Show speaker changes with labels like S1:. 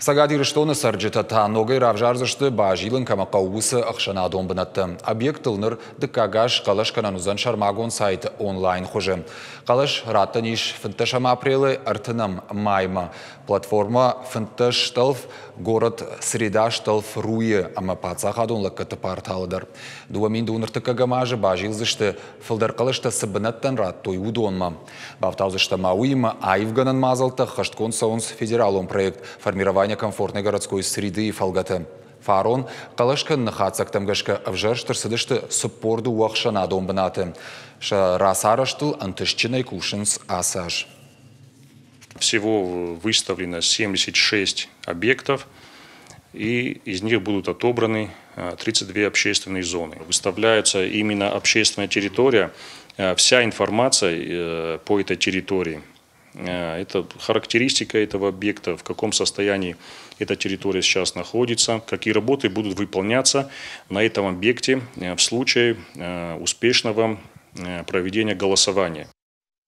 S1: Сағат иріштоны саржыта таныға ирав жарзышты ба жилын камаққа уысы домбынатты. Объект тылныр дыққағаш қалаш кананузан шармагон сайты онлайн хожы. Қалаш раттын еш фінтташам апрелы Майма. маймы. Платформа Фентеш шталф город среда шталф руи ама пацахадонлы кыты Дуамин Дуаминді уныртыққаға мажы ба жилзышты фылдар қалашты сыбынаттан рат тойу донма. Бафтаузышты мауима айвганын мазалта қышткон саунс федералон проект формирование Формирование комфортной городской среды и фалгаты. Фарон қалашқын нұқатсақ тәмгішкі ұвжар штырсыдышты сұппорды уақшана домбынаты. Ша расараштыл антышчиной кушинс асаж.
S2: Всего э, выставлено 76 объектов, и из них будут отобраны 32 э, общественные зоны. Выставляется именно общественная территория, э, вся информация по этой территории – Э, это характеристика этого объекта, в каком состоянии эта территория сейчас находится, какие работы будут выполняться на этом объекте э, в случае э, успешного проведения голосования.